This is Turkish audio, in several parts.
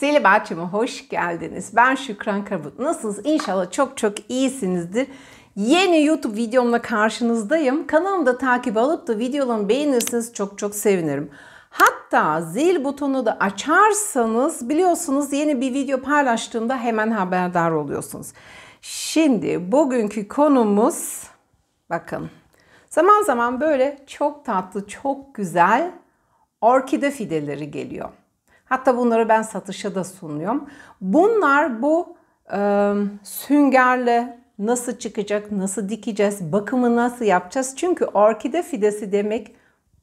Zeli Bahçem'e hoş geldiniz. Ben Şükran Karabut. Nasılsınız? İnşallah çok çok iyisinizdir. Yeni YouTube videomla karşınızdayım. da takip alıp da videolarımı beğenirseniz çok çok sevinirim. Hatta zil butonu da açarsanız biliyorsunuz yeni bir video paylaştığımda hemen haberdar oluyorsunuz. Şimdi bugünkü konumuz bakın zaman zaman böyle çok tatlı çok güzel orkide fideleri geliyor. Hatta bunları ben satışa da sunuyorum. Bunlar bu e, süngerle nasıl çıkacak, nasıl dikeceğiz, bakımı nasıl yapacağız? Çünkü orkide fidesi demek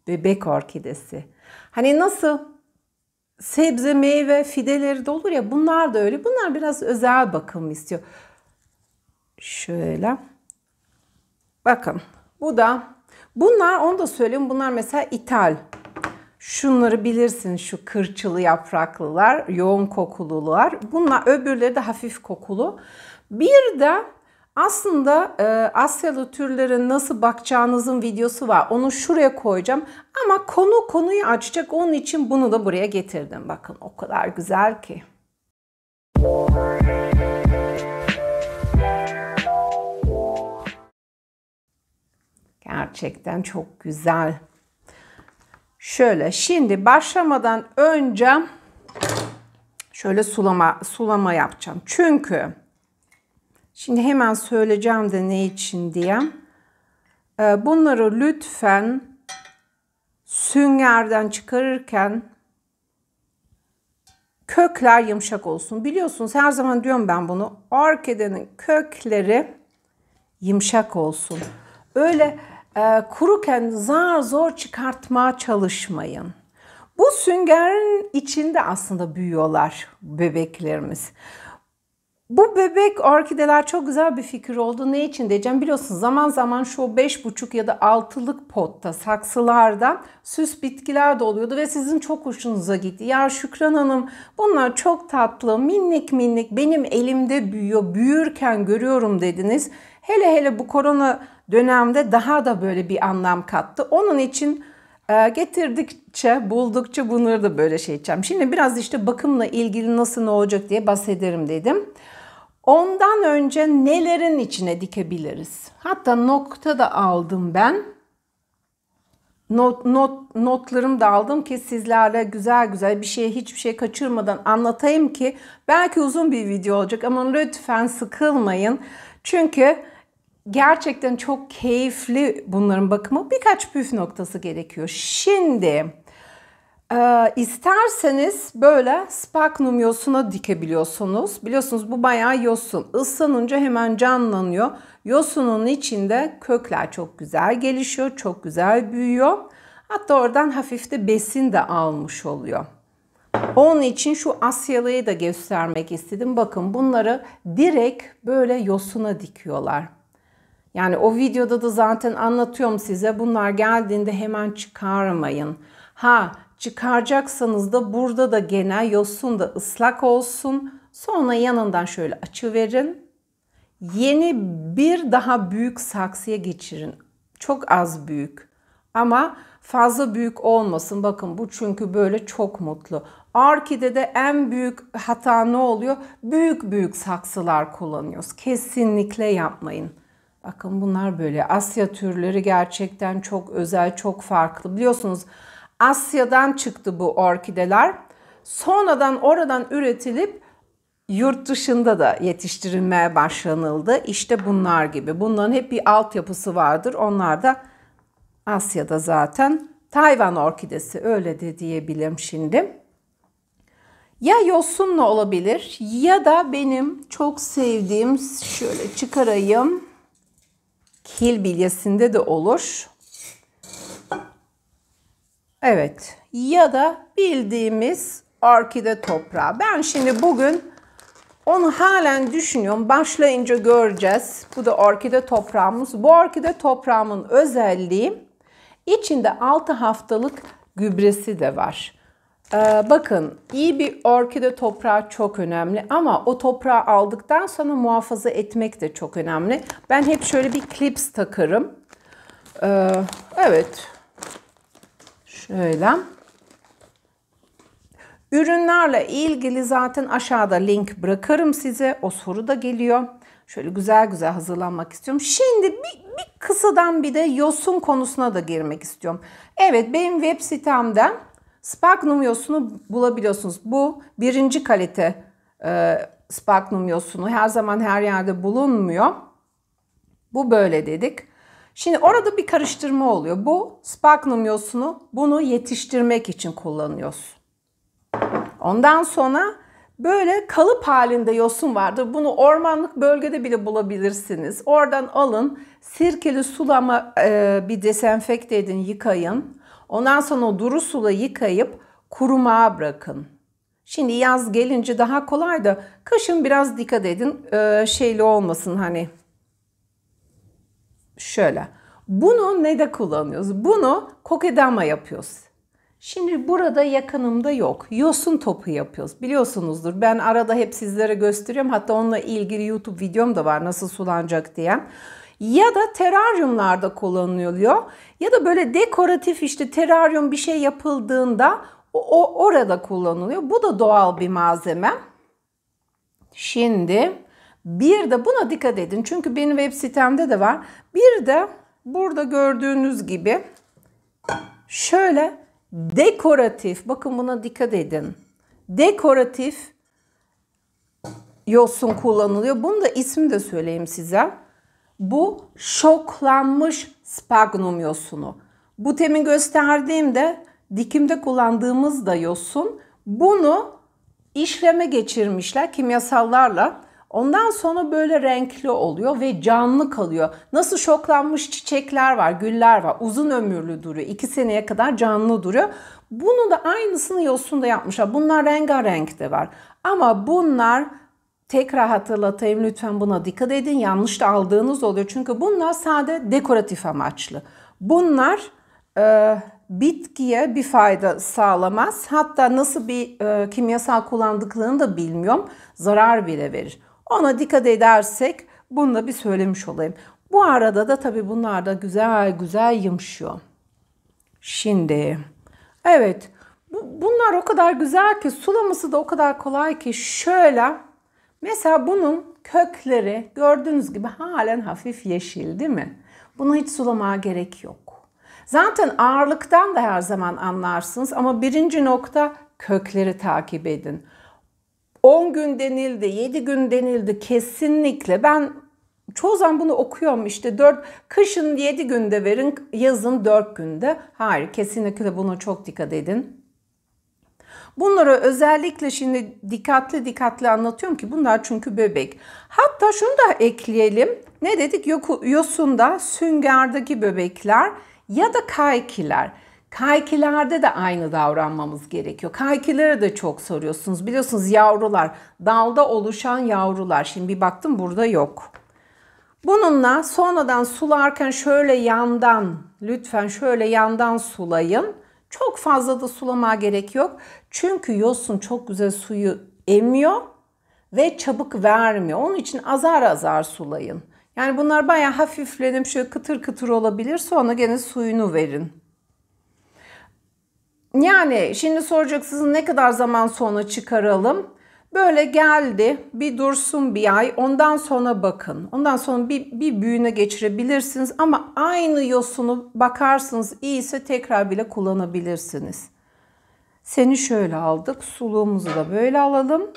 bebek orkidesi. Hani nasıl sebze, meyve fideleri de olur ya bunlar da öyle. Bunlar biraz özel bakım istiyor. Şöyle. Bakın bu da bunlar onu da söyleyeyim bunlar mesela ithal Şunları bilirsin şu kırçılı yapraklılar, yoğun kokulular. Bunlar öbürleri de hafif kokulu. Bir de aslında e, Asyalı türlerin nasıl bakacağınızın videosu var. Onu şuraya koyacağım. Ama konu konuyu açacak. Onun için bunu da buraya getirdim. Bakın o kadar güzel ki. Gerçekten çok güzel. Şöyle şimdi başlamadan önce şöyle sulama sulama yapacağım. Çünkü şimdi hemen söyleyeceğim de ne için diye. Ee, bunları lütfen süngerden çıkarırken kökler yumuşak olsun. Biliyorsunuz her zaman diyorum ben bunu. Orkidenin kökleri yumuşak olsun. Öyle ee, kuruken zar zor çıkartmaya çalışmayın. Bu süngerin içinde aslında büyüyorlar bebeklerimiz. Bu bebek orkideler çok güzel bir fikir oldu. Ne için diyeceğim biliyorsunuz zaman zaman şu beş buçuk ya da altılık potta saksılarda süs bitkiler de oluyordu ve sizin çok hoşunuza gitti. Ya Şükran Hanım bunlar çok tatlı minnik minnik benim elimde büyüyor büyürken görüyorum dediniz. Hele hele bu korona dönemde daha da böyle bir anlam kattı. Onun için e, getirdikçe, buldukça bunları da böyle şey edeceğim. Şimdi biraz işte bakımla ilgili nasıl ne olacak diye bahsederim dedim. Ondan önce nelerin içine dikebiliriz? Hatta nokta da aldım ben. Not, not, notlarım da aldım ki sizlerle güzel güzel bir şey hiçbir şey kaçırmadan anlatayım ki belki uzun bir video olacak ama lütfen sıkılmayın. Çünkü gerçekten çok keyifli bunların bakımı. Birkaç püf noktası gerekiyor. Şimdi e, isterseniz böyle spagnum yosuna dikebiliyorsunuz. Biliyorsunuz bu bayağı yosun. Islanınca hemen canlanıyor. Yosunun içinde kökler çok güzel gelişiyor, çok güzel büyüyor. Hatta oradan hafif de besin de almış oluyor. Onun için şu Asyalı'yı da göstermek istedim. Bakın bunları direkt böyle yosuna dikiyorlar. Yani o videoda da zaten anlatıyorum size bunlar geldiğinde hemen çıkarmayın. Ha çıkaracaksanız da burada da gene yosun da ıslak olsun. Sonra yanından şöyle açı verin. Yeni bir daha büyük saksıya geçirin. Çok az büyük ama fazla büyük olmasın. Bakın bu çünkü böyle çok mutlu. Arkide de en büyük hata ne oluyor? Büyük büyük saksılar kullanıyoruz. Kesinlikle yapmayın. Bakın bunlar böyle Asya türleri gerçekten çok özel, çok farklı. Biliyorsunuz Asya'dan çıktı bu orkideler. Sonradan oradan üretilip yurt dışında da yetiştirilmeye başlanıldı. İşte bunlar gibi. Bunların hep bir altyapısı vardır. Onlar da Asya'da zaten Tayvan orkidesi öyle de diyebilirim şimdi. Ya yosunlu olabilir ya da benim çok sevdiğim şöyle çıkarayım kil bilyesinde de olur. Evet ya da bildiğimiz orkide toprağı. Ben şimdi bugün onu halen düşünüyorum. Başlayınca göreceğiz. Bu da orkide toprağımız. Bu orkide toprağımın özelliği içinde 6 haftalık gübresi de var. Ee, bakın iyi bir orkide toprağı çok önemli ama o toprağı aldıktan sonra muhafaza etmek de çok önemli. Ben hep şöyle bir klips takarım. Ee, evet. Şöyle. Ürünlerle ilgili zaten aşağıda link bırakırım size. O soru da geliyor. Şöyle güzel güzel hazırlanmak istiyorum. Şimdi bir, bir kısadan bir de yosun konusuna da girmek istiyorum. Evet benim web sitemden Spark numyosunu bulabiliyorsunuz. Bu birinci kalite e, spagnum yosunu. Her zaman her yerde bulunmuyor. Bu böyle dedik. Şimdi orada bir karıştırma oluyor. Bu spark numyosunu bunu yetiştirmek için kullanıyoruz. Ondan sonra böyle kalıp halinde yosun vardır. Bunu ormanlık bölgede bile bulabilirsiniz. Oradan alın, sirkeli sulama e, bir desenfekte edin, yıkayın. Ondan sonra o duru sula yıkayıp kurumaya bırakın. Şimdi yaz gelince daha kolay da kışın biraz dikkat edin ee, şeyli olmasın hani şöyle. Bunu ne de kullanıyoruz? Bunu kokedama yapıyoruz. Şimdi burada yakınımda yok. Yosun topu yapıyoruz. Biliyorsunuzdur ben arada hep sizlere gösteriyorum. Hatta onunla ilgili YouTube videom da var nasıl sulanacak diye ya da teraryumlarda kullanılıyor ya da böyle dekoratif işte teraryum bir şey yapıldığında o, o orada kullanılıyor. Bu da doğal bir malzeme. Şimdi bir de buna dikkat edin. Çünkü benim web sitemde de var. Bir de burada gördüğünüz gibi şöyle dekoratif bakın buna dikkat edin. Dekoratif yosun kullanılıyor. Bunun da ismi de söyleyeyim size. Bu şoklanmış spagnum yosunu. Bu temin gösterdiğimde dikimde kullandığımız da yosun. Bunu işleme geçirmişler kimyasallarla. Ondan sonra böyle renkli oluyor ve canlı kalıyor. Nasıl şoklanmış çiçekler var, güller var. Uzun ömürlü duruyor. iki seneye kadar canlı duruyor. Bunu da aynısını yosunda yapmışlar. Bunlar rengarenk de var. Ama bunlar Tekrar hatırlatayım lütfen buna dikkat edin. Yanlış da aldığınız oluyor. Çünkü bunlar sade dekoratif amaçlı. Bunlar e, bitkiye bir fayda sağlamaz. Hatta nasıl bir e, kimyasal kullandıklarını da bilmiyorum. Zarar bile verir. Ona dikkat edersek bunu da bir söylemiş olayım. Bu arada da tabii bunlar da güzel güzel yumuşuyor. Şimdi evet bunlar o kadar güzel ki sulaması da o kadar kolay ki şöyle Mesela bunun kökleri gördüğünüz gibi halen hafif yeşil değil mi? Bunu hiç sulamaya gerek yok. Zaten ağırlıktan da her zaman anlarsınız ama birinci nokta kökleri takip edin. 10 gün denildi, 7 gün denildi kesinlikle. Ben çoğu zaman bunu okuyorum işte 4 kışın 7 günde verin, yazın 4 günde. Hayır kesinlikle bunu çok dikkat edin. Bunları özellikle şimdi dikkatli dikkatli anlatıyorum ki bunlar çünkü bebek. Hatta şunu da ekleyelim. Ne dedik? Yosunda süngerdeki bebekler ya da kaykiler. Kaykilerde de aynı davranmamız gerekiyor. Kaykilere de çok soruyorsunuz. Biliyorsunuz yavrular, dalda oluşan yavrular. Şimdi bir baktım burada yok. Bununla sonradan sularken şöyle yandan, lütfen şöyle yandan sulayın. Çok fazla da sulama gerek yok. Çünkü yosun çok güzel suyu emiyor ve çabuk vermiyor. Onun için azar azar sulayın. Yani bunlar bayağı hafiflenip şöyle kıtır kıtır olabilir. Sonra gene suyunu verin. Yani şimdi soracaksınız ne kadar zaman sonra çıkaralım? Böyle geldi bir dursun bir ay ondan sonra bakın. Ondan sonra bir, bir büyüne geçirebilirsiniz ama aynı yosunu bakarsınız iyiyse tekrar bile kullanabilirsiniz. Seni şöyle aldık suluğumuzu da böyle alalım.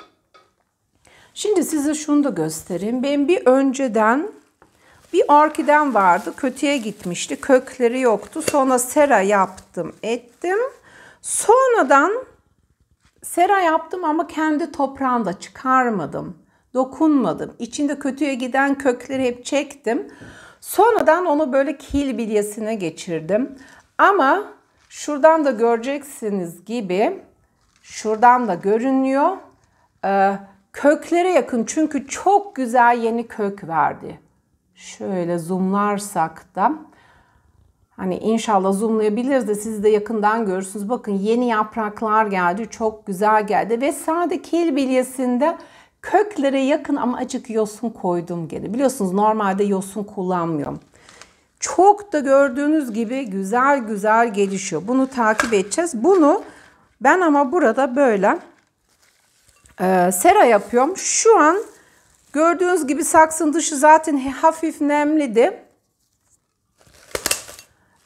Şimdi size şunu da göstereyim. Benim bir önceden bir orkiden vardı kötüye gitmişti kökleri yoktu sonra sera yaptım ettim. Sonradan Sera yaptım ama kendi toprağında çıkarmadım. Dokunmadım. İçinde kötüye giden kökleri hep çektim. Sonradan onu böyle kil bilyesine geçirdim. Ama şuradan da göreceksiniz gibi şuradan da görünüyor. Ee, köklere yakın çünkü çok güzel yeni kök verdi. Şöyle zoomlarsak da Hani inşallah zoomlayabiliriz de siz de yakından görürsünüz. Bakın yeni yapraklar geldi. Çok güzel geldi. Ve sade kel bilyesinde köklere yakın ama acık yosun koydum gene. Biliyorsunuz normalde yosun kullanmıyorum. Çok da gördüğünüz gibi güzel güzel gelişiyor. Bunu takip edeceğiz. Bunu ben ama burada böyle e, sera yapıyorum. Şu an gördüğünüz gibi saksın dışı zaten hafif nemliydi.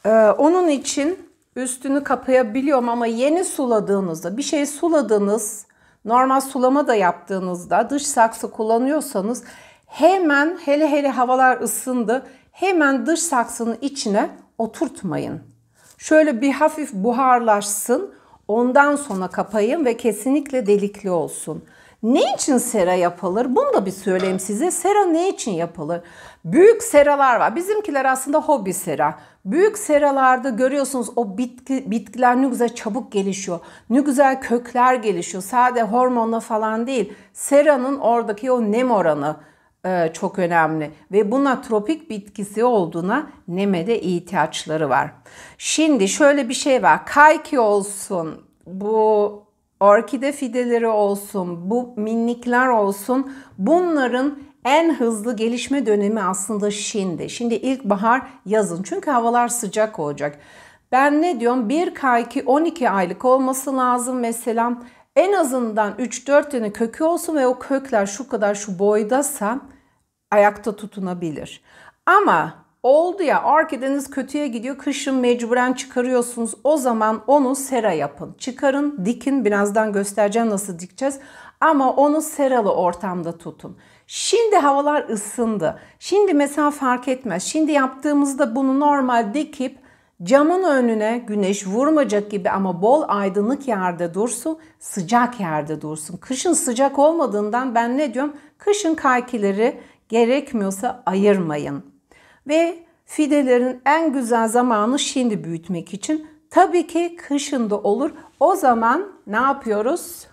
Ee, onun için üstünü kapayabiliyorum ama yeni suladığınızda bir şey suladığınız normal sulama da yaptığınızda dış saksı kullanıyorsanız hemen hele hele havalar ısındı hemen dış saksının içine oturtmayın. Şöyle bir hafif buharlaşsın ondan sonra kapayın ve kesinlikle delikli olsun. Ne için sera yapılır? Bunu da bir söyleyeyim size. Sera ne için yapılır? Büyük seralar var. Bizimkiler aslında hobi sera. Büyük seralarda görüyorsunuz o bitki, bitkiler ne güzel çabuk gelişiyor. Ne güzel kökler gelişiyor. Sade hormonla falan değil. Seranın oradaki o nem oranı e, çok önemli. Ve buna tropik bitkisi olduğuna neme de ihtiyaçları var. Şimdi şöyle bir şey var. Kayki olsun, bu orkide fideleri olsun, bu minnikler olsun bunların en hızlı gelişme dönemi aslında şimdi. Şimdi ilkbahar yazın çünkü havalar sıcak olacak. Ben ne diyorum 1K2 12 aylık olması lazım mesela. En azından 3-4 tane kökü olsun ve o kökler şu kadar şu boydasa ayakta tutunabilir. Ama oldu ya orkideniz kötüye gidiyor kışın mecburen çıkarıyorsunuz o zaman onu sera yapın çıkarın dikin birazdan göstereceğim nasıl dikeceğiz ama onu seralı ortamda tutun Şimdi havalar ısındı. Şimdi mesela fark etmez. Şimdi yaptığımızda bunu normal dikip camın önüne güneş vurmayacak gibi ama bol aydınlık yerde dursun, sıcak yerde dursun. Kışın sıcak olmadığından ben ne diyorum? Kışın kaykileri gerekmiyorsa ayırmayın. Ve fidelerin en güzel zamanı şimdi büyütmek için. Tabii ki kışında olur. O zaman ne yapıyoruz?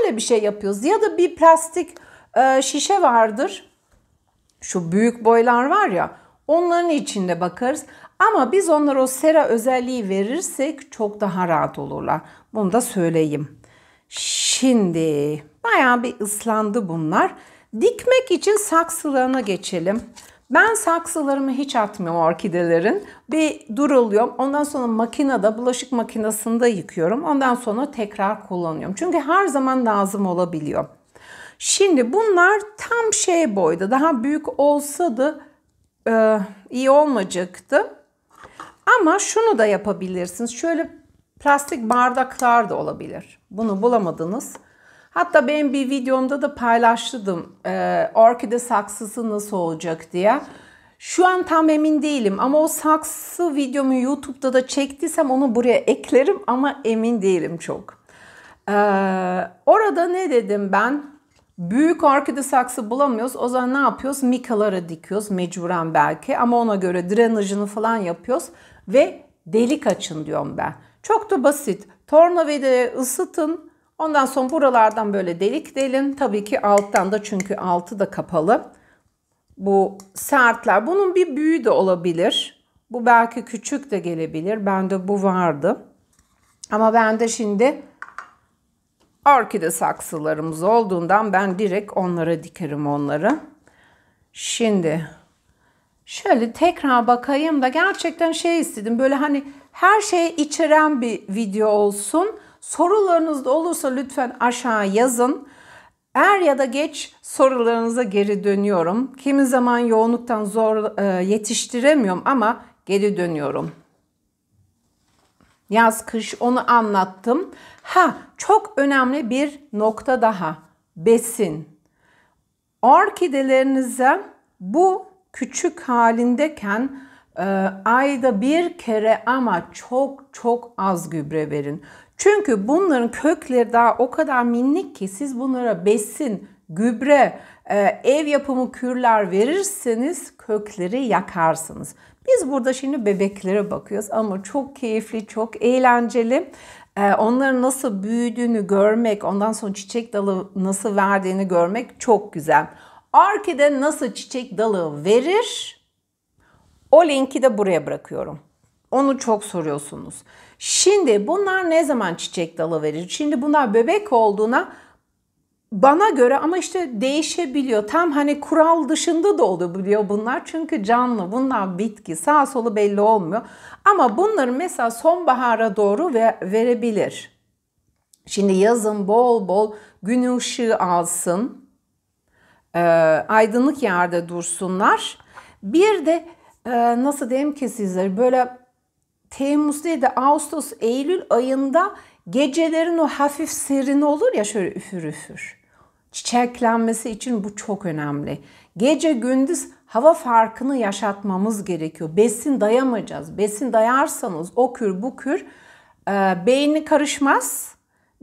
böyle bir şey yapıyoruz. Ya da bir plastik e, şişe vardır. Şu büyük boylar var ya onların içinde bakarız. Ama biz onlara o sera özelliği verirsek çok daha rahat olurlar. Bunu da söyleyeyim. Şimdi bayağı bir ıslandı bunlar. Dikmek için saksılarına geçelim. Ben saksılarımı hiç atmıyorum orkidelerin. Bir duruluyorum. Ondan sonra makinede, bulaşık makinesinde yıkıyorum. Ondan sonra tekrar kullanıyorum. Çünkü her zaman lazım olabiliyor. Şimdi bunlar tam şey boyda. Daha büyük olsa da e, iyi olmayacaktı. Ama şunu da yapabilirsiniz. Şöyle plastik bardaklar da olabilir. Bunu bulamadınız. Hatta benim bir videomda da paylaştım e, orkide saksısı nasıl olacak diye. Şu an tam emin değilim ama o saksı videomu YouTube'da da çektiysem onu buraya eklerim ama emin değilim çok. Ee, orada ne dedim ben? Büyük orkide saksı bulamıyoruz. O zaman ne yapıyoruz? Mikalara dikiyoruz mecburen belki ama ona göre drenajını falan yapıyoruz ve delik açın diyorum ben. Çok da basit. Tornavidayı ısıtın, Ondan sonra buralardan böyle delik delin. Tabii ki alttan da çünkü altı da kapalı. Bu sertler. Bunun bir büyü de olabilir. Bu belki küçük de gelebilir. Bende bu vardı. Ama bende şimdi orkide saksılarımız olduğundan ben direkt onlara dikerim onları. Şimdi şöyle tekrar bakayım da gerçekten şey istedim. Böyle hani her şeyi içeren bir video olsun. Sorularınız da olursa lütfen aşağı yazın. Er ya da geç sorularınıza geri dönüyorum. Kimi zaman yoğunluktan zor e, yetiştiremiyorum ama geri dönüyorum. Yaz kış onu anlattım. Ha çok önemli bir nokta daha. Besin. Orkidelerinize bu küçük halindeken e, ayda bir kere ama çok çok az gübre verin. Çünkü bunların kökleri daha o kadar minik ki siz bunlara besin, gübre, e, ev yapımı kürler verirseniz kökleri yakarsınız. Biz burada şimdi bebeklere bakıyoruz ama çok keyifli, çok eğlenceli. E, onların nasıl büyüdüğünü görmek, ondan sonra çiçek dalı nasıl verdiğini görmek çok güzel. Orkide nasıl çiçek dalı verir? O linki de buraya bırakıyorum. Onu çok soruyorsunuz. Şimdi bunlar ne zaman çiçek dalı verir? Şimdi bunlar bebek olduğuna bana göre ama işte değişebiliyor. Tam hani kural dışında da olabiliyor bunlar. Çünkü canlı bunlar bitki sağ solu belli olmuyor. Ama bunları mesela sonbahara doğru verebilir. Şimdi yazın bol bol gün ışığı alsın. Ee, aydınlık yerde dursunlar. Bir de e, nasıl diyeyim ki sizlere böyle Temmuz değil de Ağustos, Eylül ayında gecelerin o hafif serin olur ya şöyle üfür üfür. Çiçeklenmesi için bu çok önemli. Gece gündüz hava farkını yaşatmamız gerekiyor. Besin dayamayacağız. Besin dayarsanız o kür bu kür e, beyni karışmaz.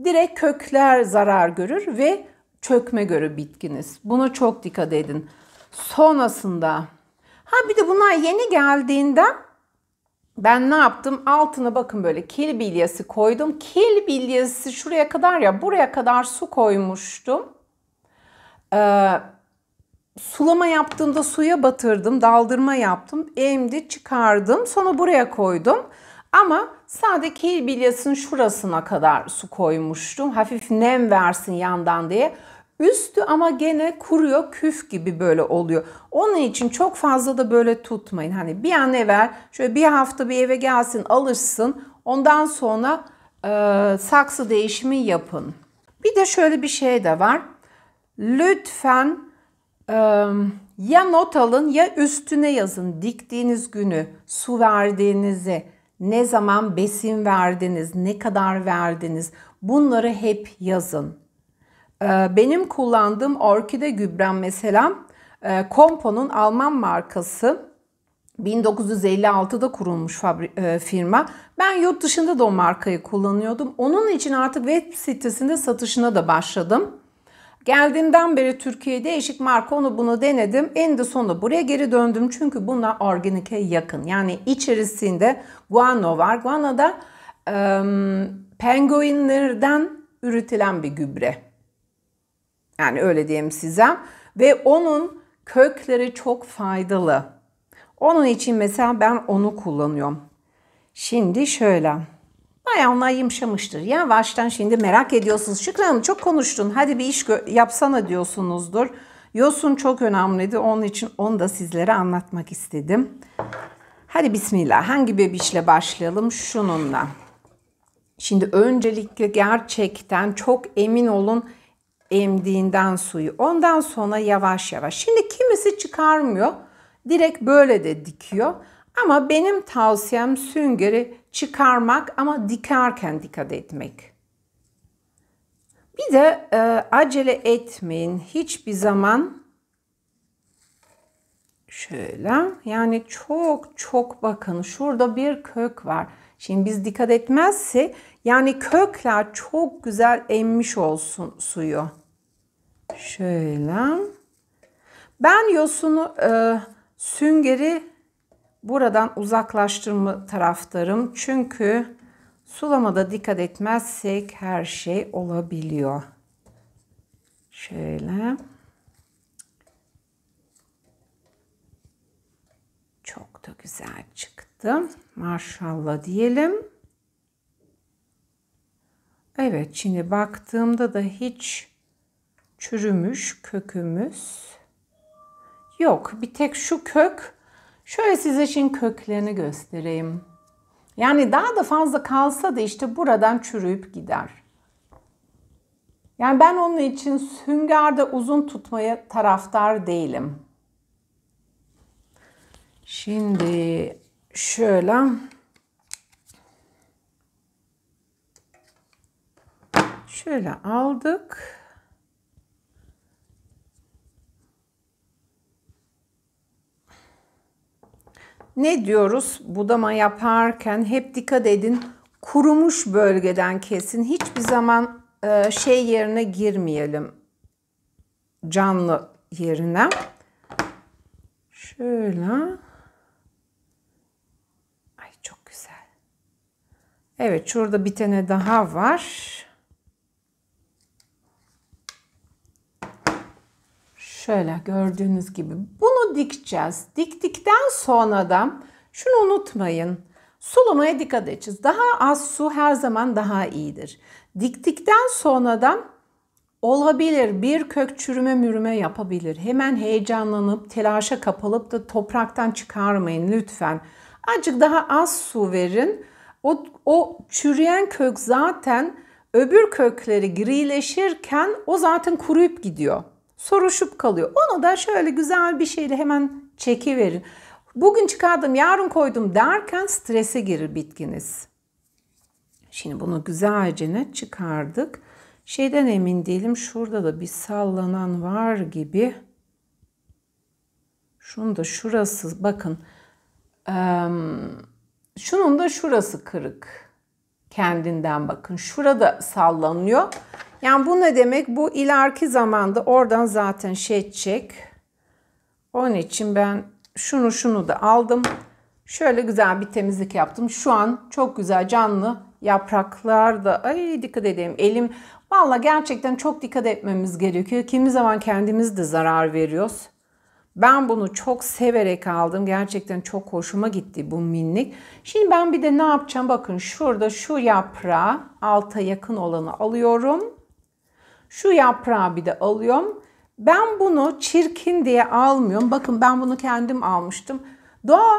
Direkt kökler zarar görür ve çökme görür bitkiniz. Buna çok dikkat edin. Sonrasında ha bir de bunlar yeni geldiğinde ben ne yaptım? Altına bakın böyle kil bilyası koydum. Kil bilyası şuraya kadar ya buraya kadar su koymuştum. Ee, sulama yaptığımda suya batırdım. Daldırma yaptım. Emdi çıkardım. Sonra buraya koydum. Ama sadece kil bilyasının şurasına kadar su koymuştum. Hafif nem versin yandan diye. Üstü ama gene kuruyor küf gibi böyle oluyor. Onun için çok fazla da böyle tutmayın. Hani bir an evvel şöyle bir hafta bir eve gelsin alırsın. Ondan sonra e, saksı değişimi yapın. Bir de şöyle bir şey de var. Lütfen e, ya not alın ya üstüne yazın diktiğiniz günü, su verdiğinizi, ne zaman besin verdiniz, ne kadar verdiniz bunları hep yazın. Ee, benim kullandığım orkide gübrem mesela e, Kompo'nun Alman markası. 1956'da kurulmuş e, firma. Ben yurt dışında da o markayı kullanıyordum. Onun için artık web sitesinde satışına da başladım. Geldiğimden beri Türkiye'de değişik marka onu bunu denedim. En de sonunda buraya geri döndüm çünkü bunlar organike yakın. Yani içerisinde guano var. Guano da e, penguinlerden üretilen bir gübre. Yani öyle diyeyim size. Ve onun kökleri çok faydalı. Onun için mesela ben onu kullanıyorum. Şimdi şöyle. Bayağı onlar yumuşamıştır. Ya baştan şimdi merak ediyorsunuz. Şükran Hanım çok konuştun. Hadi bir iş yapsana diyorsunuzdur. Yosun çok önemliydi. Onun için onu da sizlere anlatmak istedim. Hadi bismillah. Hangi bebişle başlayalım? Şununla. Şimdi öncelikle gerçekten çok emin olun emdiğinden suyu. Ondan sonra yavaş yavaş. Şimdi kimisi çıkarmıyor. Direkt böyle de dikiyor. Ama benim tavsiyem süngeri çıkarmak ama dikerken dikkat etmek. Bir de e, acele etmeyin. Hiçbir zaman şöyle yani çok çok bakın şurada bir kök var. Şimdi biz dikkat etmezse yani kökler çok güzel emmiş olsun suyu. Şöyle. Ben yosunu e, süngeri buradan uzaklaştırma taraftarım. Çünkü sulamada dikkat etmezsek her şey olabiliyor. Şöyle. Çok da güzel çıktı. Maşallah diyelim. Evet şimdi baktığımda da hiç çürümüş kökümüz yok. Bir tek şu kök. Şöyle size şimdi köklerini göstereyim. Yani daha da fazla kalsa da işte buradan çürüyüp gider. Yani ben onun için süngerde uzun tutmaya taraftar değilim. Şimdi şöyle şöyle aldık. Ne diyoruz? Budama yaparken hep dikkat edin. Kurumuş bölgeden kesin. Hiçbir zaman e, şey yerine girmeyelim. Canlı yerine. Şöyle. Ay çok güzel. Evet şurada bir tane daha var. Şöyle gördüğünüz gibi. Bu bunu dikeceğiz. Diktikten sonra da şunu unutmayın. Sulamaya dikkat edeceğiz. Daha az su her zaman daha iyidir. Diktikten sonra da olabilir bir kök çürüme mürüme yapabilir. Hemen heyecanlanıp telaşa kapılıp da topraktan çıkarmayın lütfen. Acık daha az su verin. O, o çürüyen kök zaten öbür kökleri grileşirken o zaten kuruyup gidiyor soruşup kalıyor. Onu da şöyle güzel bir şeyle hemen çekiverin. Bugün çıkardım, yarın koydum derken strese girir bitkiniz. Şimdi bunu güzelce ne çıkardık. Şeyden emin değilim. Şurada da bir sallanan var gibi. Şunu da şurası bakın. Şunun da şurası kırık. Kendinden bakın. Şurada sallanıyor. Yani bu ne demek? Bu ileriki zamanda oradan zaten şey edecek. Onun için ben şunu şunu da aldım. Şöyle güzel bir temizlik yaptım. Şu an çok güzel canlı yapraklar da ay dikkat edeyim elim valla gerçekten çok dikkat etmemiz gerekiyor. Kimi zaman kendimiz de zarar veriyoruz. Ben bunu çok severek aldım. Gerçekten çok hoşuma gitti bu minik. Şimdi ben bir de ne yapacağım? Bakın şurada şu yaprağı alta yakın olanı alıyorum. Şu yaprağı bir de alıyorum. Ben bunu çirkin diye almıyorum. Bakın ben bunu kendim almıştım. Doğa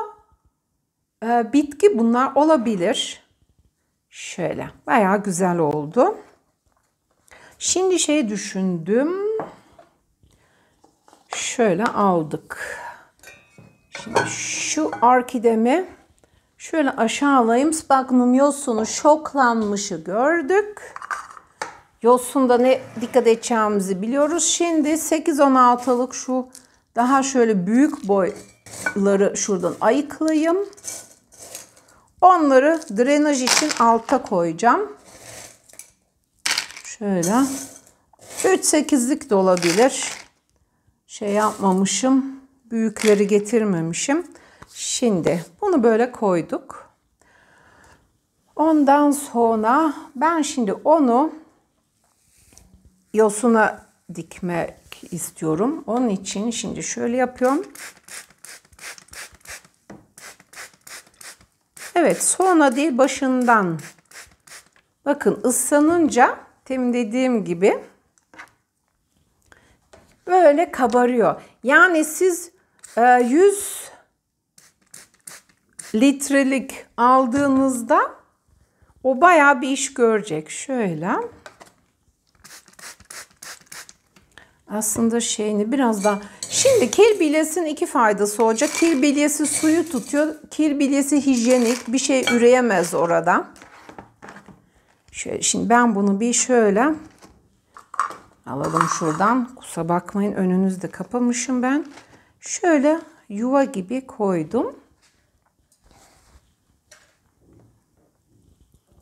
e, bitki bunlar olabilir. Şöyle bayağı güzel oldu. Şimdi şey düşündüm. Şöyle aldık. Şimdi şu orkidemi şöyle aşağı alayım. Spagnum yosunu şoklanmışı gördük. Yosunda ne dikkat edeceğimizi biliyoruz. Şimdi 8-16'lık şu daha şöyle büyük boyları şuradan ayıklayayım. Onları drenaj için alta koyacağım. Şöyle. 3-8'lik de olabilir. Şey yapmamışım. Büyükleri getirmemişim. Şimdi bunu böyle koyduk. Ondan sonra ben şimdi onu yosuna dikmek istiyorum. Onun için şimdi şöyle yapıyorum. Evet sonra değil başından. Bakın ıslanınca tem dediğim gibi böyle kabarıyor. Yani siz 100 e, litrelik aldığınızda o bayağı bir iş görecek. Şöyle. aslında şeyini biraz da Şimdi kir bilyesinin iki faydası olacak. Kir bilyesi suyu tutuyor. Kir bilyesi hijyenik. Bir şey üreyemez orada. Şöyle, şimdi ben bunu bir şöyle alalım şuradan. Kusa bakmayın önünüzde kapamışım ben. Şöyle yuva gibi koydum.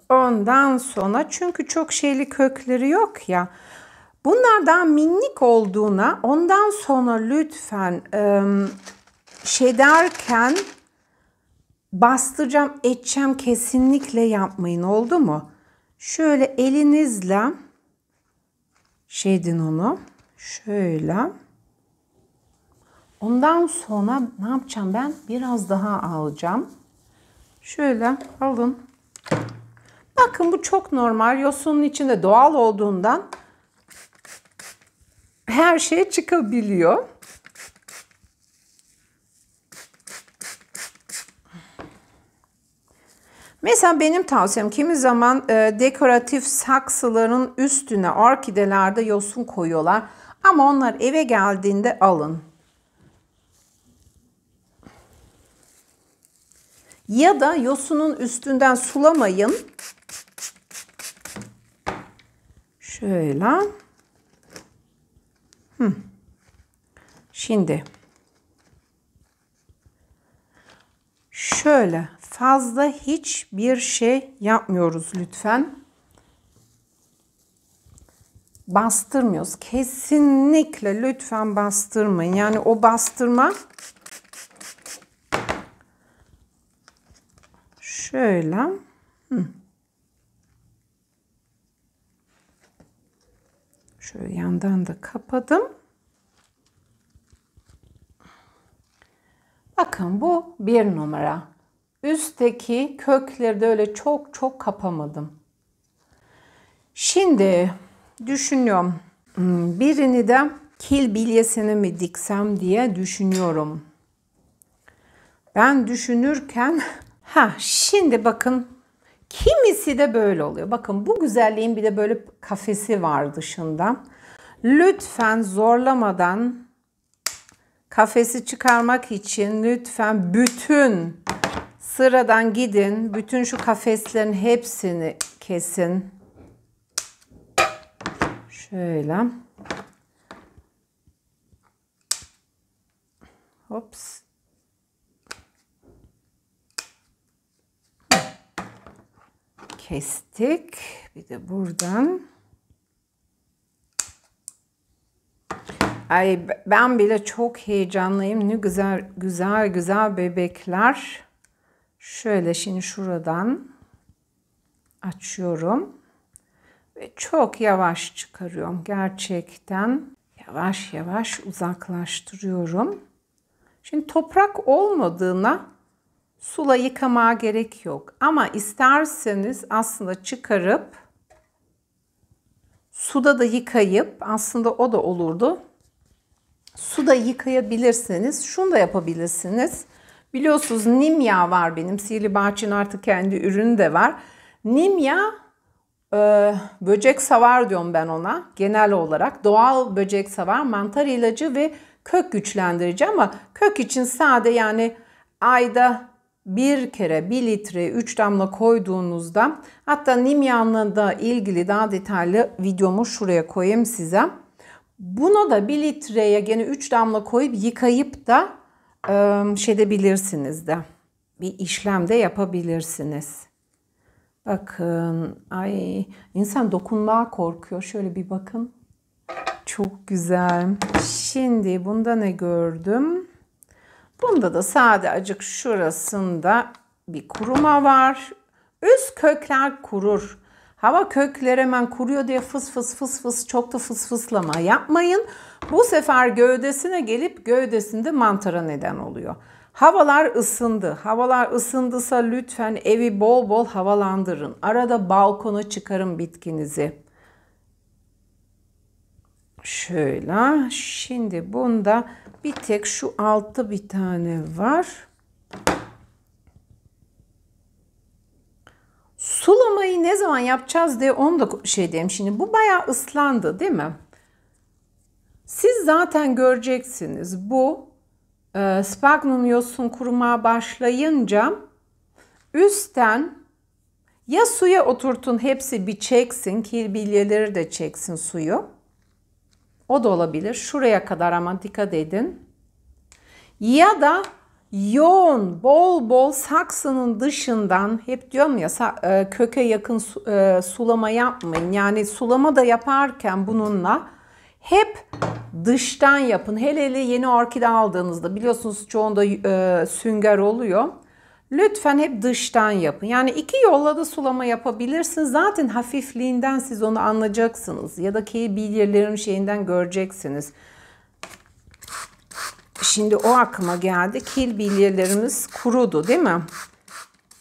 Ondan sonra çünkü çok şeyli kökleri yok ya. Bunlar daha minik olduğuna ondan sonra lütfen şey derken bastıracağım, edeceğim kesinlikle yapmayın oldu mu? Şöyle elinizle şey edin onu. Şöyle. Ondan sonra ne yapacağım ben? Biraz daha alacağım. Şöyle alın. Bakın bu çok normal. Yosunun içinde doğal olduğundan her şey çıkabiliyor. Mesela benim tavsiyem kimi zaman e, dekoratif saksıların üstüne orkidelerde yosun koyuyorlar. Ama onlar eve geldiğinde alın. Ya da yosunun üstünden sulamayın. Şöyle. Şimdi şöyle fazla hiçbir şey yapmıyoruz lütfen. Bastırmıyoruz. Kesinlikle lütfen bastırmayın. Yani o bastırma şöyle. Hı. Şöyle yandan da kapadım. Bakın bu bir numara. Üstteki kökleri de öyle çok çok kapamadım. Şimdi düşünüyorum. Hmm, birini de kil bilyesini mi diksem diye düşünüyorum. Ben düşünürken ha şimdi bakın Kimisi de böyle oluyor. Bakın bu güzelliğin bir de böyle kafesi var dışında. Lütfen zorlamadan kafesi çıkarmak için lütfen bütün sıradan gidin. Bütün şu kafeslerin hepsini kesin. Şöyle. Hops. kestik. Bir de buradan. Ay ben bile çok heyecanlıyım. Ne güzel güzel güzel bebekler. Şöyle şimdi şuradan açıyorum. Ve çok yavaş çıkarıyorum gerçekten. Yavaş yavaş uzaklaştırıyorum. Şimdi toprak olmadığına sula yıkamaya gerek yok. Ama isterseniz aslında çıkarıp suda da yıkayıp aslında o da olurdu. Suda yıkayabilirsiniz. Şunu da yapabilirsiniz. Biliyorsunuz nim Nimya var benim. Sihirli Bahçe'nin artık kendi ürünü de var. Nimya e, böcek savar diyorum ben ona genel olarak. Doğal böcek savar, mantar ilacı ve kök güçlendirici ama kök için sade yani ayda bir kere bir litre 3 damla koyduğunuzda hatta nimyanla da ilgili daha detaylı videomu şuraya koyayım size. Buna da 1 litreye gene 3 damla koyup yıkayıp da e, şey de. Bir işlem de yapabilirsiniz. Bakın ay insan dokunmaya korkuyor. Şöyle bir bakın. Çok güzel. Şimdi bunda ne gördüm? Bunda da sade acık şurasında bir kuruma var. Üst kökler kurur. Hava kökleri hemen kuruyor diye fıs fıs fıs fıs çok da fıs fıslama yapmayın. Bu sefer gövdesine gelip gövdesinde mantara neden oluyor. Havalar ısındı. Havalar ısındıysa lütfen evi bol bol havalandırın. Arada balkona çıkarın bitkinizi. Şöyle. Şimdi bunda bir tek şu altta bir tane var. Sulamayı ne zaman yapacağız diye onu da şey diyeyim. Şimdi bu bayağı ıslandı değil mi? Siz zaten göreceksiniz. Bu e, spagnum yosun kurumaya başlayınca üstten ya suya oturtun hepsi bir çeksin. Kirbilyeleri de çeksin suyu. O da olabilir. Şuraya kadar ama dikkat edin. Ya da yoğun, bol bol saksının dışından hep diyorum ya e, köke yakın e, sulama yapmayın. Yani sulama da yaparken bununla hep dıştan yapın. Hele hele yeni orkide aldığınızda biliyorsunuz çoğunda e, sünger oluyor. Lütfen hep dıştan yapın. Yani iki yolla da sulama yapabilirsiniz. Zaten hafifliğinden siz onu anlayacaksınız. Ya da ki bilirlerin şeyinden göreceksiniz. Şimdi o akıma geldi. Kil bilirlerimiz kurudu değil mi?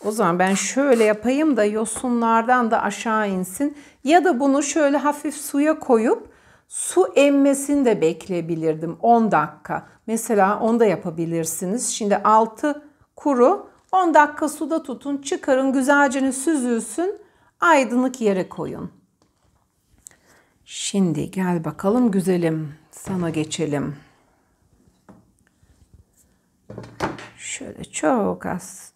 O zaman ben şöyle yapayım da yosunlardan da aşağı insin. Ya da bunu şöyle hafif suya koyup su emmesini de bekleyebilirdim 10 dakika. Mesela onu da yapabilirsiniz. Şimdi altı kuru 10 dakika suda tutun, çıkarın, güzelce süzülsün, aydınlık yere koyun. Şimdi gel bakalım güzelim, sana geçelim. Şöyle çok az.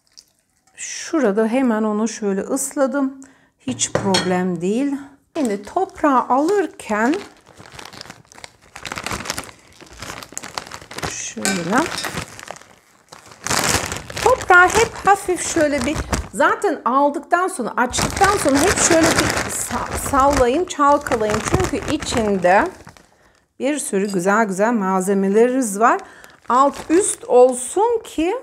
Şurada hemen onu şöyle ısladım. Hiç problem değil. Şimdi toprağı alırken şöyle Hatta hep hafif şöyle bir zaten aldıktan sonra açtıktan sonra hep şöyle bir sallayayım çalkalayayım. Çünkü içinde bir sürü güzel güzel malzemeleriz var. Alt üst olsun ki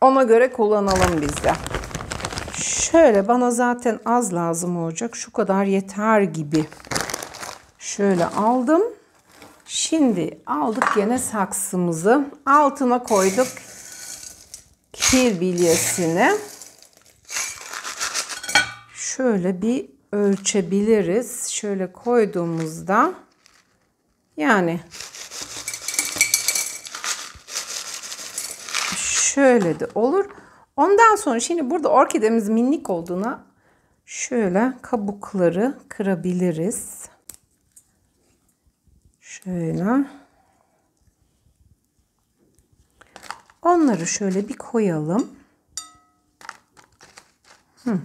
ona göre kullanalım bizde Şöyle bana zaten az lazım olacak. Şu kadar yeter gibi. Şöyle aldım. Şimdi aldık yine saksımızı. Altına koyduk kil bilyesini şöyle bir ölçebiliriz. Şöyle koyduğumuzda yani şöyle de olur. Ondan sonra şimdi burada orkidemiz minik olduğuna şöyle kabukları kırabiliriz. Şöyle. Onları şöyle bir koyalım. Hı.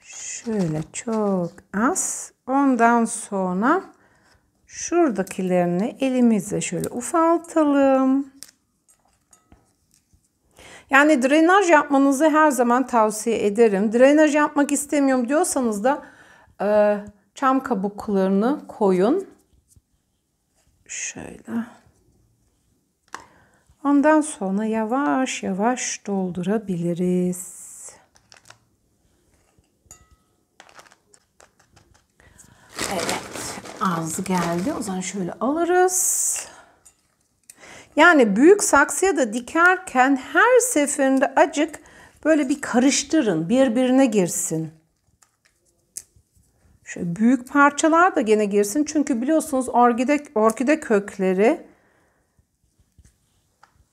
Şöyle çok az. Ondan sonra şuradakilerini elimizle şöyle ufaltalım. Yani drenaj yapmanızı her zaman tavsiye ederim. Drenaj yapmak istemiyorum diyorsanız da e, çam kabuklarını koyun. Şöyle. Ondan sonra yavaş yavaş doldurabiliriz. Evet az geldi. O zaman şöyle alırız. Yani büyük saksıya da dikerken her seferinde acık böyle bir karıştırın. Birbirine girsin. Şöyle büyük parçalar da gene girsin. Çünkü biliyorsunuz orkide, orkide kökleri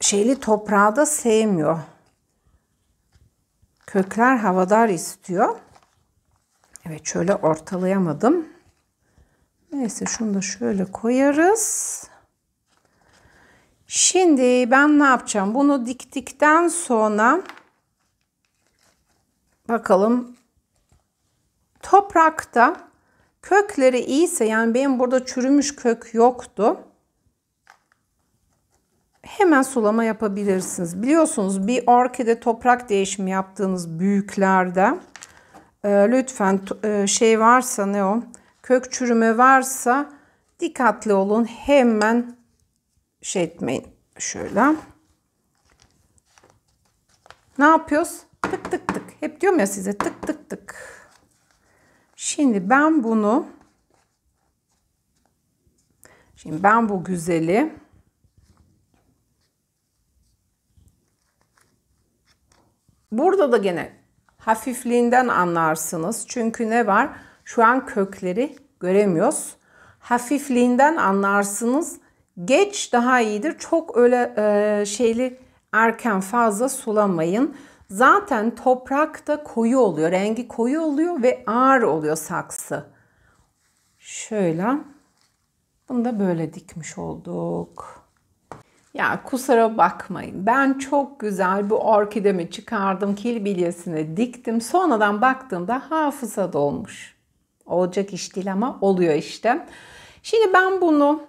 şeyli toprağı da sevmiyor. Kökler havadar istiyor. Evet şöyle ortalayamadım. Neyse şunu da şöyle koyarız. Şimdi ben ne yapacağım? Bunu diktikten sonra bakalım toprakta kökleri iyiyse yani benim burada çürümüş kök yoktu hemen sulama yapabilirsiniz. Biliyorsunuz bir orkide toprak değişimi yaptığınız büyüklerde e, lütfen e, şey varsa ne o kök çürüme varsa dikkatli olun. Hemen şey etmeyin. Şöyle. Ne yapıyoruz? Tık tık tık. Hep diyorum ya size tık tık tık. Şimdi ben bunu Şimdi ben bu güzeli Burada da gene hafifliğinden anlarsınız. Çünkü ne var? Şu an kökleri göremiyoruz. Hafifliğinden anlarsınız. Geç daha iyidir. Çok öyle e, şeyli erken fazla sulamayın. Zaten toprak da koyu oluyor. Rengi koyu oluyor ve ağır oluyor saksı. Şöyle. Bunu da böyle dikmiş olduk. Ya kusura bakmayın. Ben çok güzel bu orkidemi çıkardım, kil bilyesine diktim. Sonradan baktığımda hafıza dolmuş. Olacak iş değil ama oluyor işte. Şimdi ben bunu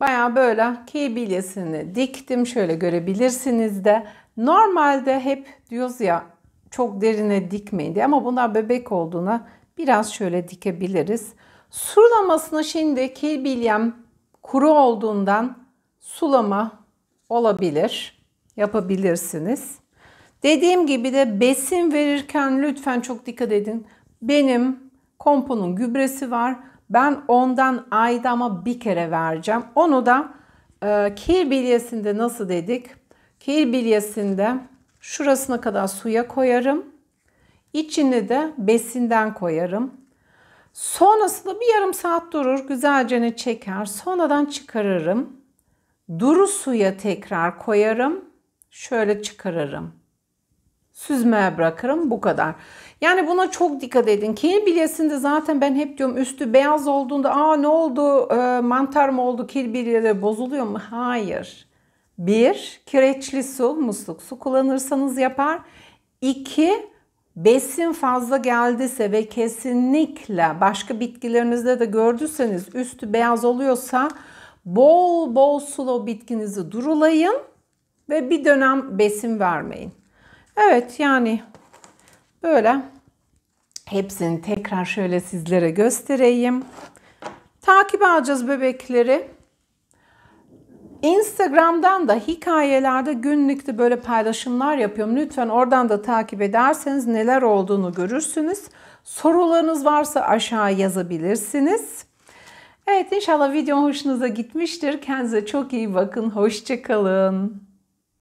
baya böyle kil bilyesini diktim. Şöyle görebilirsiniz de. Normalde hep diyoruz ya çok derine dikmeyin diye ama bunlar bebek olduğuna biraz şöyle dikebiliriz. Sulamasını şimdi kil bilyem kuru olduğundan sulama olabilir. Yapabilirsiniz. Dediğim gibi de besin verirken lütfen çok dikkat edin. Benim komponun gübresi var. Ben ondan ayda ama bir kere vereceğim. Onu da e, kir bilyesinde nasıl dedik? Kir bilyesinde şurasına kadar suya koyarım. İçini de besinden koyarım. Sonrasında bir yarım saat durur. Güzelce ne çeker. Sonradan çıkarırım. Duru suya tekrar koyarım. Şöyle çıkarırım. Süzmeye bırakırım bu kadar. Yani buna çok dikkat edin. Kirbilyesinde zaten ben hep diyorum üstü beyaz olduğunda aa ne oldu e, mantar mı oldu kirbilyeleri bozuluyor mu? Hayır. Bir, kireçli su, musluk su kullanırsanız yapar. İki, besin fazla geldiyse ve kesinlikle başka bitkilerinizde de gördüyseniz üstü beyaz oluyorsa Bol bol sulo bitkinizi durulayın ve bir dönem besin vermeyin. Evet yani böyle hepsini tekrar şöyle sizlere göstereyim. Takip alacağız bebekleri. Instagram'dan da hikayelerde günlükte böyle paylaşımlar yapıyorum. Lütfen oradan da takip ederseniz neler olduğunu görürsünüz. Sorularınız varsa aşağı yazabilirsiniz. Evet inşallah videom hoşunuza gitmiştir. Kendinize çok iyi bakın. Hoşçakalın.